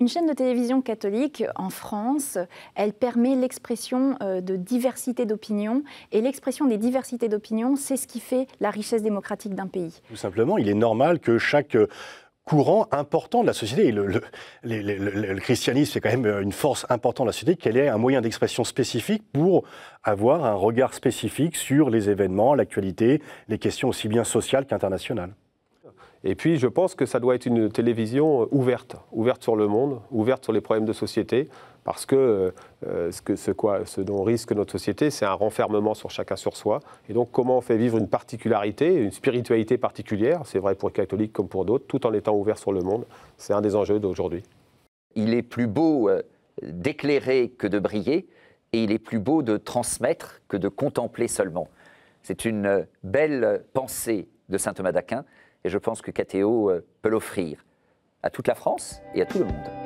Une chaîne de télévision catholique euh, en France, elle permet l'expression euh, de diversité d'opinions et l'expression des diversités d'opinions, c'est ce qui fait la richesse démocratique d'un pays. Tout simplement, il est normal que chaque euh, courant important de la société. et le, christianisme, est quand même une force importante de la société, qu'elle ait un moyen d'expression spécifique pour avoir un regard spécifique sur les événements, l'actualité, les questions aussi bien sociales qu'internationales. Et puis, je pense que ça doit être une télévision euh, ouverte, ouverte sur le monde, ouverte sur les problèmes de société, parce que, euh, euh, ce, dont risque notre société, c'est un renfermement sur chacun sur soi. Et donc, comment on fait vivre une particularité, une spiritualité particulière, c'est vrai pour les catholiques comme pour d'autres, tout en étant ouvert sur le monde, c'est un des enjeux d'aujourd'hui. Il est plus beau d'éclairer que de briller, et il est plus beau de transmettre que de contempler seulement. C'est une belle pensée de saint Thomas d'Aquin. Et je pense que KTO euh, peut l'offrir à toute la France et à tout le monde.